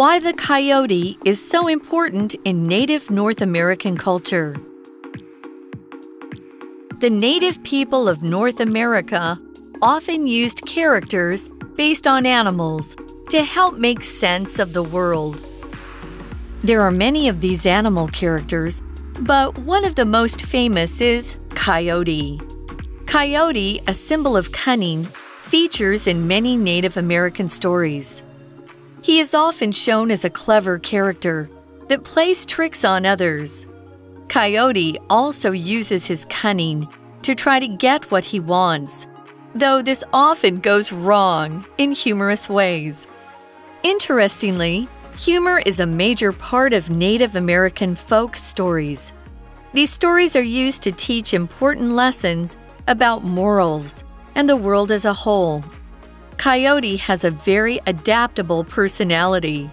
Why the coyote is so important in native North American culture. The native people of North America often used characters based on animals to help make sense of the world. There are many of these animal characters, but one of the most famous is coyote. Coyote, a symbol of cunning, features in many Native American stories. He is often shown as a clever character that plays tricks on others. Coyote also uses his cunning to try to get what he wants, though this often goes wrong in humorous ways. Interestingly, humor is a major part of Native American folk stories. These stories are used to teach important lessons about morals and the world as a whole. Coyote has a very adaptable personality,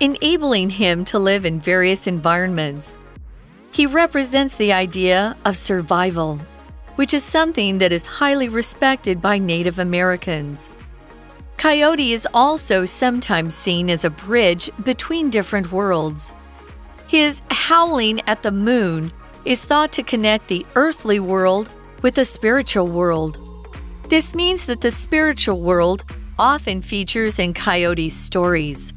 enabling him to live in various environments. He represents the idea of survival, which is something that is highly respected by Native Americans. Coyote is also sometimes seen as a bridge between different worlds. His howling at the moon is thought to connect the earthly world with the spiritual world. This means that the spiritual world often features in coyote stories.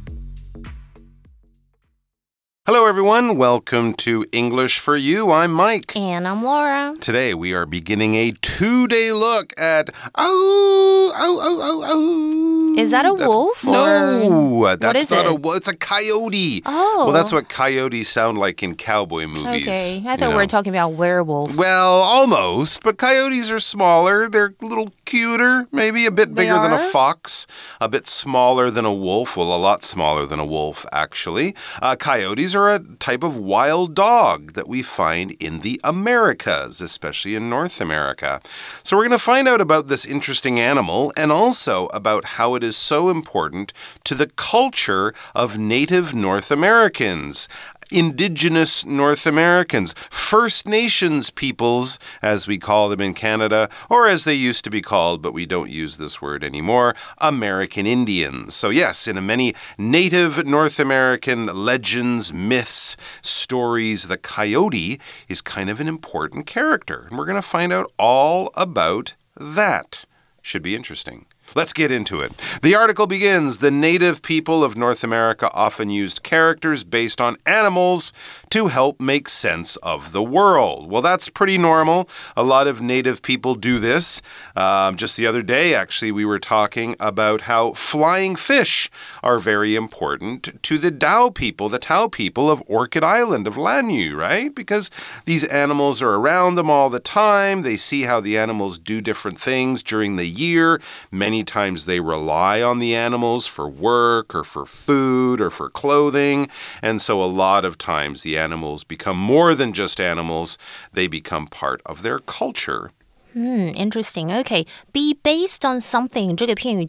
Hello, everyone. Welcome to English for You. I'm Mike. And I'm Laura. Today, we are beginning a two day look at Oh, Oh, Oh, Oh, Oh. Is that a mm, that's, wolf? No, or... that's not it? a wolf. It's a coyote. Oh. Well, that's what coyotes sound like in cowboy movies. Okay. I thought you know? we were talking about werewolves. Well, almost, but coyotes are smaller. They're a little cuter, maybe a bit bigger than a fox, a bit smaller than a wolf. Well, a lot smaller than a wolf, actually. Uh, coyotes are a type of wild dog that we find in the Americas, especially in North America. So we're going to find out about this interesting animal and also about how it it is so important to the culture of native North Americans indigenous North Americans, First Nations peoples, as we call them in Canada, or as they used to be called, but we don't use this word anymore, American Indians. So, yes, in many native North American legends, myths, stories, the coyote is kind of an important character. And we're going to find out all about that. Should be interesting. Let's get into it. The article begins The native people of North America often used characters based on animals to help make sense of the world. Well, that's pretty normal. A lot of native people do this. Um, just the other day, actually, we were talking about how flying fish are very important to the Tao people, the Tao people of Orchid Island, of Lanyu, right? Because these animals are around them all the time. They see how the animals do different things during the year. Many times they rely on the animals for work or for food or for clothing. And so a lot of times the animals become more than just animals, they become part of their culture. Hmm, interesting. Okay, be based on something For example,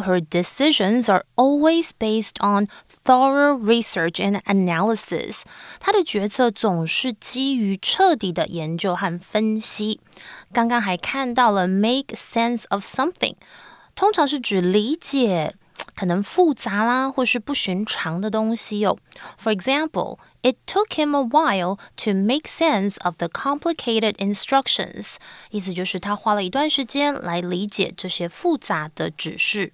her decisions are always based on thorough research and analysis. 她的决策总是基于彻底的研究和分析。刚刚还看到了 make sense of something，通常是指理解可能复杂啦或是不寻常的东西哦。For example, it took him a while to make sense of the complicated instructions。意思就是他花了一段时间来理解这些复杂的指示。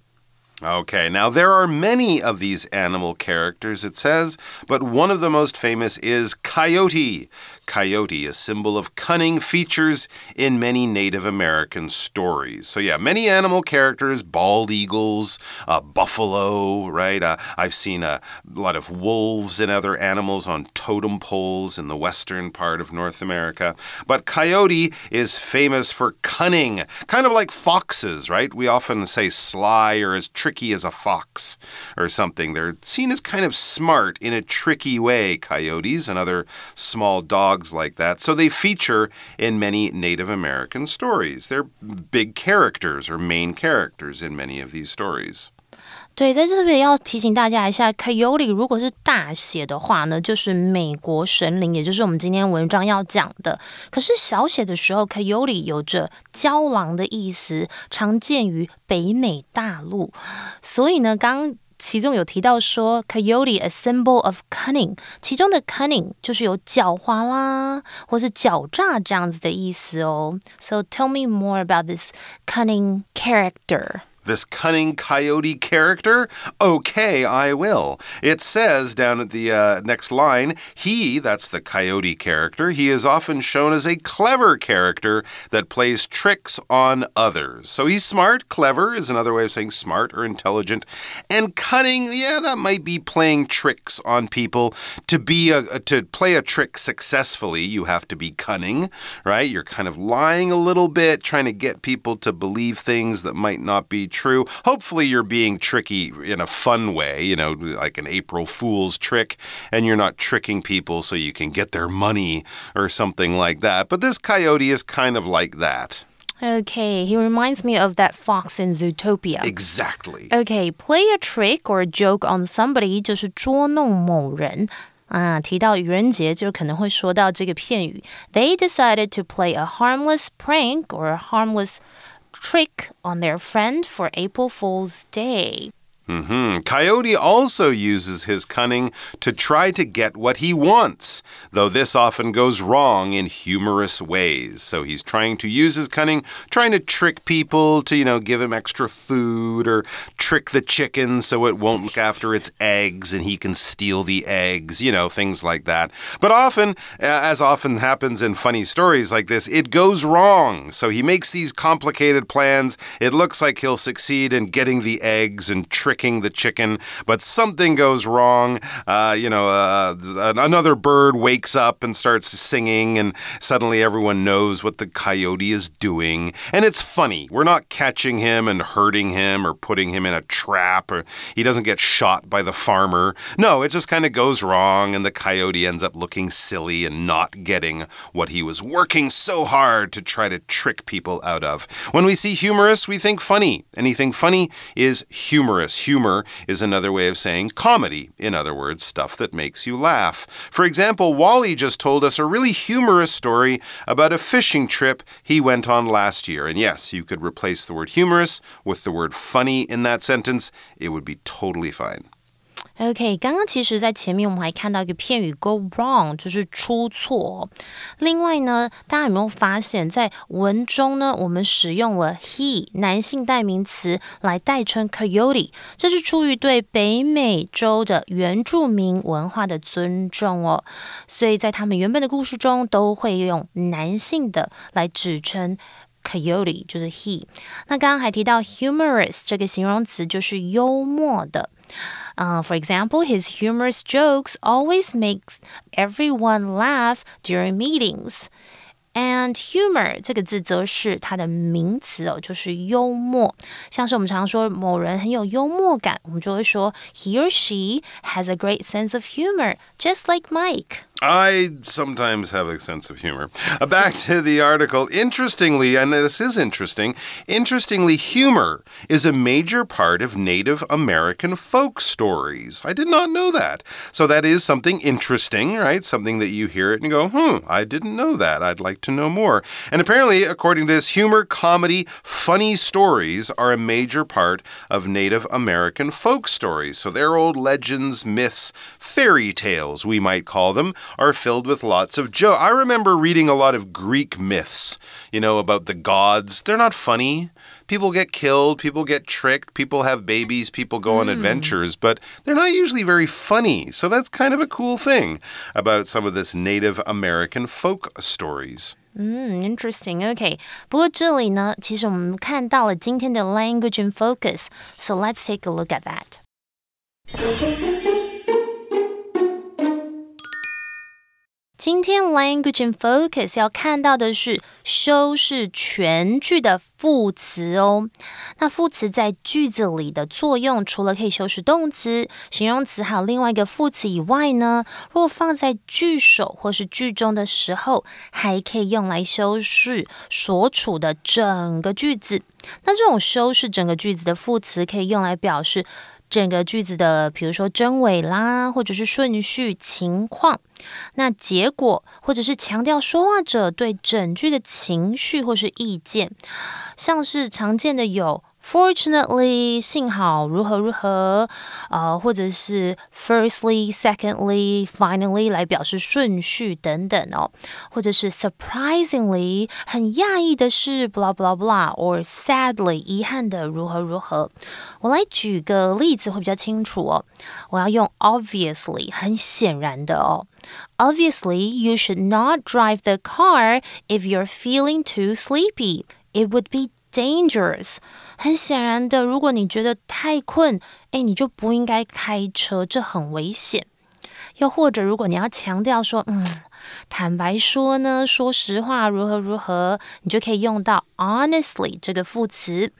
Okay, now there are many of these animal characters, it says, but one of the most famous is coyote coyote, a symbol of cunning, features in many Native American stories. So, yeah, many animal characters, bald eagles, uh, buffalo, right? Uh, I've seen a lot of wolves and other animals on totem poles in the western part of North America. But coyote is famous for cunning, kind of like foxes, right? We often say sly or as tricky as a fox or something. They're seen as kind of smart in a tricky way, coyotes and other small dogs dogs like that. So they feature in many Native American stories. They're big characters or main characters in many of these stories. 对，在这边要提醒大家一下，coyote 如果是大写的话呢，就是美国神灵，也就是我们今天文章要讲的。可是小写的时候，coyote 有着郊狼的意思，常见于北美大陆。所以呢，刚其中有提到说 c o y o t e a symbol of cunning，其中的 cunning 就是有狡猾啦，或是狡诈这样子的意思哦。So tell me more about this cunning character. this cunning coyote character? Okay, I will. It says down at the uh, next line, he, that's the coyote character, he is often shown as a clever character that plays tricks on others. So he's smart, clever is another way of saying smart or intelligent, and cunning, yeah, that might be playing tricks on people. To be a, to play a trick successfully, you have to be cunning, right? You're kind of lying a little bit, trying to get people to believe things that might not be true. Hopefully, you're being tricky in a fun way, you know, like an April Fool's trick, and you're not tricking people so you can get their money or something like that. But this coyote is kind of like that. Okay, he reminds me of that fox in Zootopia. Exactly. Okay, play a trick or a joke on somebody They decided to play a harmless prank or a harmless trick on their friend for April Fool's Day. Mm -hmm. Coyote also uses his cunning to try to get what he wants, though this often goes wrong in humorous ways. So he's trying to use his cunning, trying to trick people to, you know, give him extra food or trick the chicken so it won't look after its eggs and he can steal the eggs, you know, things like that. But often, as often happens in funny stories like this, it goes wrong. So he makes these complicated plans. It looks like he'll succeed in getting the eggs and tricking the chicken, but something goes wrong. Uh, you know, uh, another bird wakes up and starts singing, and suddenly everyone knows what the coyote is doing. And it's funny. We're not catching him and hurting him or putting him in a trap, or he doesn't get shot by the farmer. No, it just kind of goes wrong, and the coyote ends up looking silly and not getting what he was working so hard to try to trick people out of. When we see humorous, we think funny. Anything funny is humorous. Humor is another way of saying comedy, in other words, stuff that makes you laugh. For example, Wally just told us a really humorous story about a fishing trip he went on last year. And yes, you could replace the word humorous with the word funny in that sentence, it would be totally fine. OK，刚刚其实在前面我们还看到一个片语 "go wrong"，就是出错。另外呢，大家有没有发现，在文中呢，我们使用了 he（ 男性代名词）来代称 c o y o t e 这是出于对北美洲的原住民文化的尊重哦。所以在他们原本的故事中，都会用男性的来指称 c o y o t e 就是 he。那刚刚还提到 humorous 这个形容词，就是幽默的。Uh, for example, his humorous jokes always makes everyone laugh during meetings. And humor 这个字则是它的名词哦，就是幽默。像是我们常说某人很有幽默感，我们就会说 he or she has a great sense of humor, just like Mike. I sometimes have a sense of humor. Uh, back to the article. Interestingly, and this is interesting, interestingly, humor is a major part of Native American folk stories. I did not know that. So that is something interesting, right? Something that you hear it and go, hmm, I didn't know that. I'd like to Know More. And apparently, according to this, humor, comedy, funny stories are a major part of Native American folk stories. So their old legends, myths, fairy tales, we might call them, are filled with lots of jokes. I remember reading a lot of Greek myths, you know, about the gods. They're not funny people get killed, people get tricked, people have babies, people go on mm. adventures, but they're not usually very funny. So that's kind of a cool thing about some of this Native American folk stories. 嗯，interesting. Hmm, Okay，不过这里呢，其实我们看到了今天的 language and focus. So let's take a look at that. 今天 language and focus 要看到的是修饰全句的副词哦。那副词在句子里的作用，除了可以修饰动词、形容词，还有另外一个副词以外呢，若放在句首或是句中的时候，还可以用来修饰所处的整个句子。那这种修饰整个句子的副词，可以用来表示。整个句子的，比如说真伪啦，或者是顺序情况，那结果，或者是强调说话者对整句的情绪或是意见，像是常见的有。Fortunately，幸好如何如何，呃，或者是 firstly、secondly、finally 来表示顺序等等哦，或者是 surprisingly 很讶异的是 blah blah blah，or sadly 遗憾的如何如何。我来举个例子会比较清楚哦。我要用 obviously 很显然的哦。Obviously, you should not drive the car if you're feeling too sleepy. It would be dangerous。很显然的，如果你觉得太困，哎，你就不应该开车，这很危险。又或者，如果你要强调说，嗯，坦白说呢，说实话，如何如何，你就可以用到 honestly 这个副词。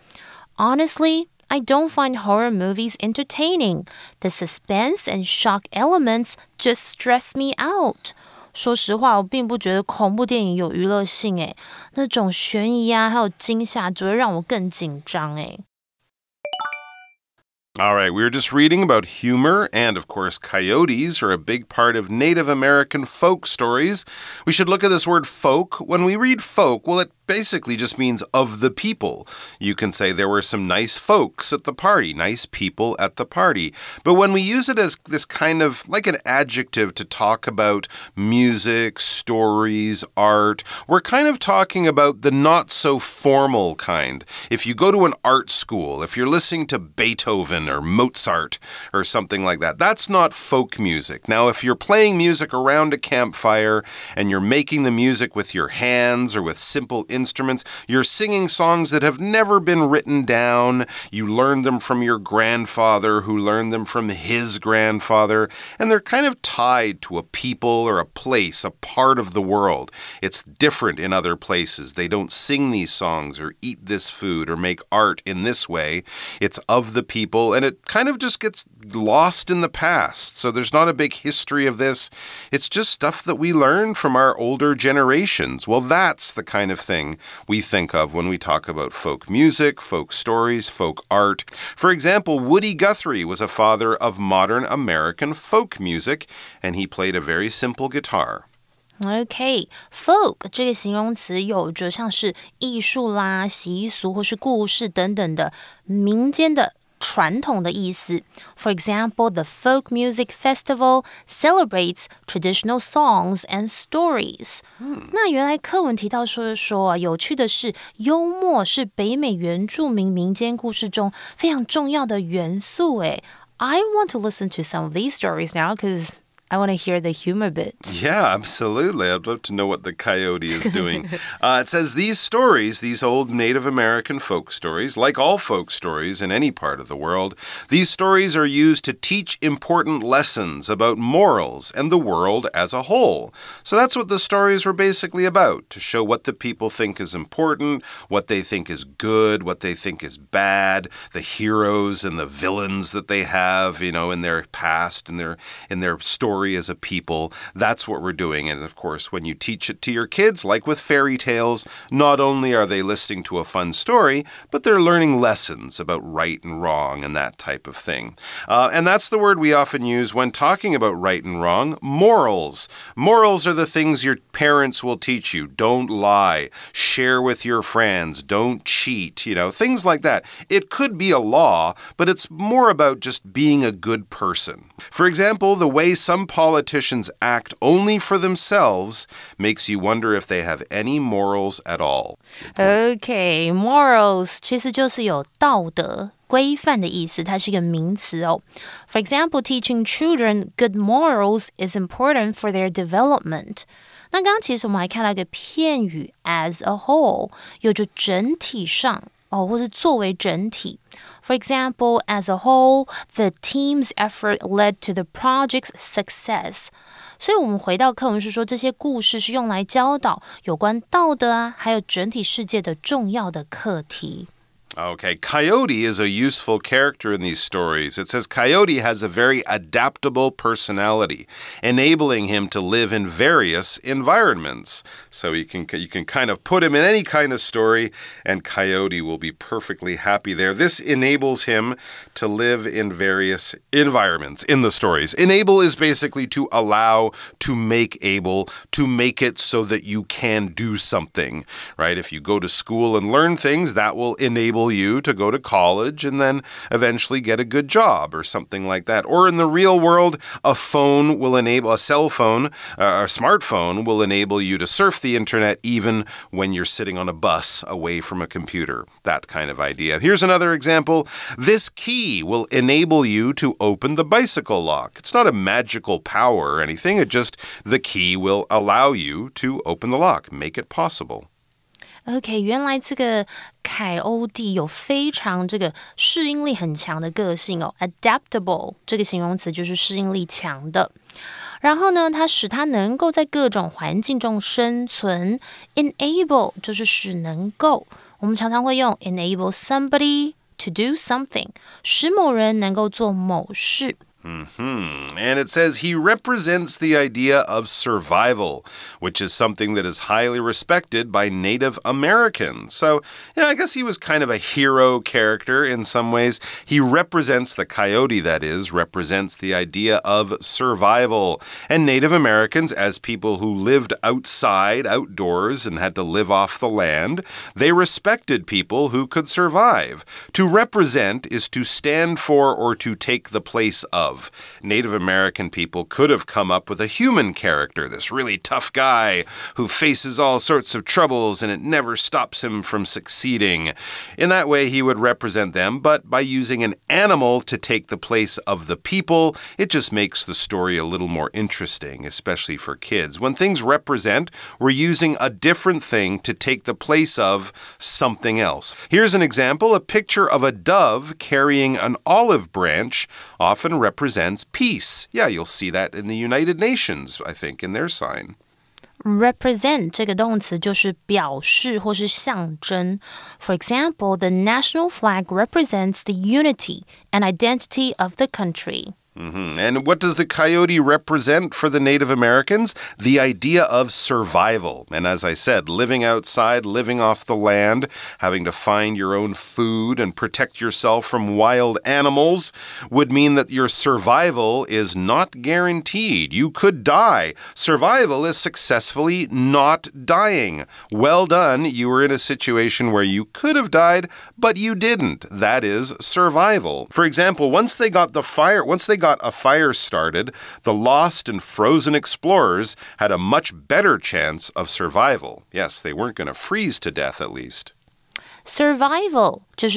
Honestly, I don't find horror movies entertaining. The suspense and shock elements just stress me out. 说实话，我并不觉得恐怖电影有娱乐性，诶，那种悬疑啊，还有惊吓，只会让我更紧张，诶。All right, we were just reading about humor, and of course, coyotes are a big part of Native American folk stories. We should look at this word folk. When we read folk, will it basically just means of the people. You can say there were some nice folks at the party, nice people at the party. But when we use it as this kind of like an adjective to talk about music, stories, art, we're kind of talking about the not so formal kind. If you go to an art school, if you're listening to Beethoven or Mozart or something like that, that's not folk music. Now, if you're playing music around a campfire and you're making the music with your hands or with simple instruments. You're singing songs that have never been written down. You learn them from your grandfather, who learned them from his grandfather, and they're kind of tied to a people or a place, a part of the world. It's different in other places. They don't sing these songs or eat this food or make art in this way. It's of the people, and it kind of just gets lost in the past. So there's not a big history of this. It's just stuff that we learn from our older generations. Well, that's the kind of thing we think of when we talk about folk music, folk stories, folk art. For example, Woody Guthrie was a father of modern American folk music, and he played a very simple guitar. OK，folk、okay, 这个形容词有着像是艺术啦、习俗或是故事等等的民间的传统的意思。For example, the folk music festival celebrates traditional songs and stories. I want to listen to some of these stories now because I want to hear the humor bit. Yeah, absolutely. I'd love to know what the coyote is doing. uh, it says these stories, these old Native American folk stories, like all folk stories in any part of the world, these stories are used to teach important lessons about morals and the world as a whole. So that's what the stories were basically about to show what the people think is important, what they think is good, what they think is bad, the heroes and the villains that they have, you know, in their past and their in their stories story as a people. That's what we're doing. And of course, when you teach it to your kids, like with fairy tales, not only are they listening to a fun story, but they're learning lessons about right and wrong and that type of thing. Uh, and that's the word we often use when talking about right and wrong morals. Morals are the things your parents will teach you. Don't lie, share with your friends, don't cheat, you know, things like that. It could be a law, but it's more about just being a good person. For example, the way some politicians act only for themselves makes you wonder if they have any morals at all. Okay, morals 其实就是有道德。规范的意思，它是一个名词哦。For example, teaching children good morals is important for their development. as a whole，有着整体上哦，或是作为整体。for example, as a whole, the team's effort led to the project's success. 所以，我们回到课文是说，这些故事是用来教导有关道德啊，还有整体世界的重要的课题。Okay, Coyote is a useful character in these stories. It says Coyote has a very adaptable personality, enabling him to live in various environments. So you can you can kind of put him in any kind of story and Coyote will be perfectly happy there. This enables him to live in various environments in the stories. Enable is basically to allow, to make able, to make it so that you can do something, right? If you go to school and learn things, that will enable you to go to college and then eventually get a good job or something like that. Or in the real world, a phone will enable, a cell phone, uh, a smartphone will enable you to surf the internet even when you're sitting on a bus away from a computer. That kind of idea. Here's another example. This key will enable you to open the bicycle lock. It's not a magical power or anything, it just the key will allow you to open the lock, make it possible. OK，原来这个凯欧蒂有非常这个适应力很强的个性哦。Adaptable 这个形容词就是适应力强的。然后呢，它使它能够在各种环境中生存。Enable 就是使能够。我们常常会用 enable somebody to do something，使某人能够做某事。Mm-hmm. And it says he represents the idea of survival, which is something that is highly respected by Native Americans. So, yeah, I guess he was kind of a hero character in some ways. He represents the coyote, that is, represents the idea of survival. And Native Americans, as people who lived outside, outdoors, and had to live off the land, they respected people who could survive. To represent is to stand for or to take the place of love. Native American people could have come up with a human character, this really tough guy who faces all sorts of troubles and it never stops him from succeeding. In that way, he would represent them, but by using an animal to take the place of the people, it just makes the story a little more interesting, especially for kids. When things represent, we're using a different thing to take the place of something else. Here's an example a picture of a dove carrying an olive branch, often represents represents peace. Yeah, you'll see that in the United Nations, I think, in their sign. Represent 这个动词就是表示或是象征。For example, the national flag represents the unity and identity of the country. Mm -hmm. And what does the coyote represent for the Native Americans? The idea of survival. And as I said, living outside, living off the land, having to find your own food and protect yourself from wild animals would mean that your survival is not guaranteed. You could die. Survival is successfully not dying. Well done. You were in a situation where you could have died, but you didn't. That is survival. For example, once they got the fire, once they got got a fire started, the lost and frozen explorers had a much better chance of survival. Yes, they weren't going to freeze to death at least. Survival for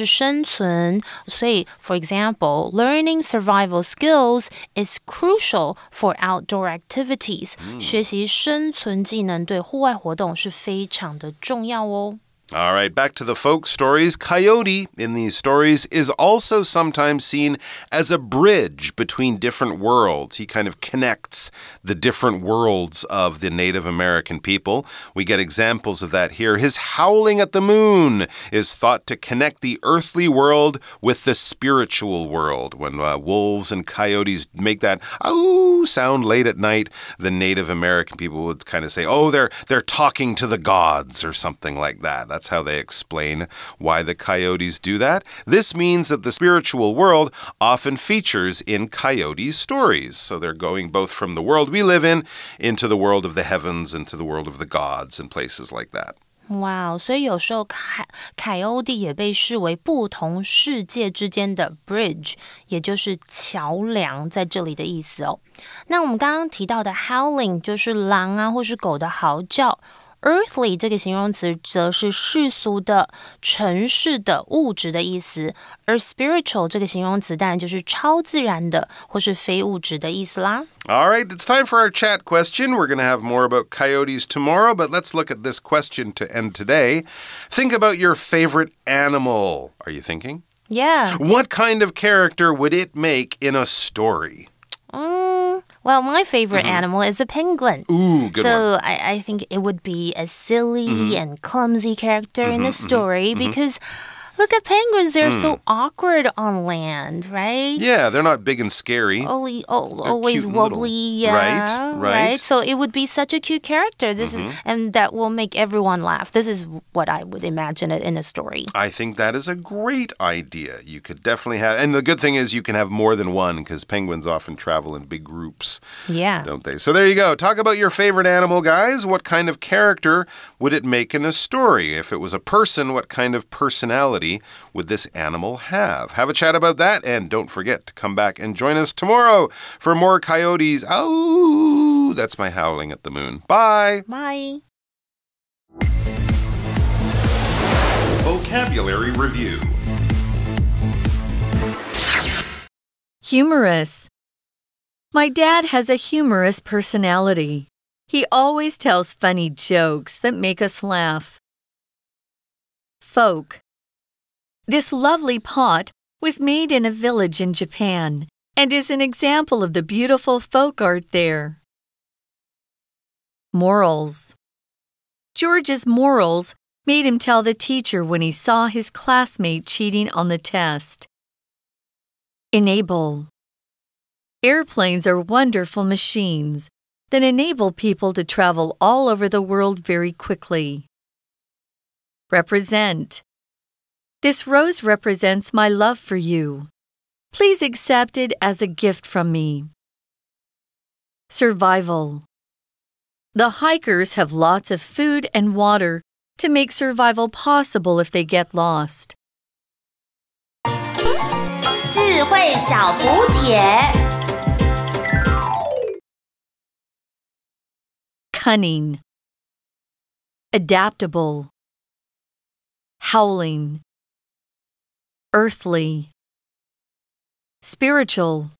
example, learning survival skills is crucial for outdoor activities、嗯。学习生存技能对户外活动是非常的重要哦。all right, back to the folk stories. Coyote in these stories is also sometimes seen as a bridge between different worlds. He kind of connects the different worlds of the Native American people. We get examples of that here. His howling at the moon is thought to connect the earthly world with the spiritual world. When uh, wolves and coyotes make that "ooh" sound late at night, the Native American people would kind of say, "Oh, they're they're talking to the gods" or something like that. That's how they explain why the coyotes do that. This means that the spiritual world often features in coyote stories. So they're going both from the world we live in into the world of the heavens, into the world of the gods, and places like that. 哇，wow, 所以有时候凯凯欧蒂也被视为不同世界之间的 bridge，也就是桥梁，在这里的意思哦。那我们刚刚提到的 howling 就是狼啊或是狗的嚎叫。earthly 这个形容词则是世俗的、尘世的、物质的意思，而 spiritual 这个形容词当然就是超自然的或是非物质的意思啦。All right, it's time for our chat question. We're going to have more about coyotes tomorrow, but let's look at this question to end today. Think about your favorite animal. Are you thinking? Yeah. What kind of character would it make in a story? Um, well, my favorite mm-hmm. animal is a penguin. Ooh, good So one. I, I think it would be a silly mm-hmm. and clumsy character in the mm-hmm. Mm-hmm. story mm-hmm. because Look at penguins. They're mm. so hmm. awkward on land, right? Yeah, they're not big and scary. Only, oh, always wobbly. Yeah, right, right, right. So it would be such a cute character. This mm -hmm. is, mm-hmm. and that will make everyone laugh. This is what I would imagine it in a story. I think that is a great idea. You could definitely have, and the good thing is you can have more than one because penguins often travel in big groups. Yeah, don't they? So there you go. Talk about your favorite animal, guys. What kind of character would it make in a story? If it was a person, what kind of personality? would this animal have? Have a chat about that, and don't forget to come back and join us tomorrow for more coyotes. Oh, That's my howling at the moon. Bye. Bye. Vocabulary Review Humorous. My dad has a humorous personality. He always tells funny jokes that make us laugh. Folk. This lovely pot was made in a village in Japan and is an example of the beautiful folk art there. Morals George's morals made him tell the teacher when he saw his classmate cheating on the test. Enable Airplanes are wonderful machines that enable people to travel all over the world very quickly. Represent this rose represents my love for you. Please accept it as a gift from me. Survival The hikers have lots of food and water to make survival possible if they get lost. Cunning Adaptable Howling earthly, spiritual.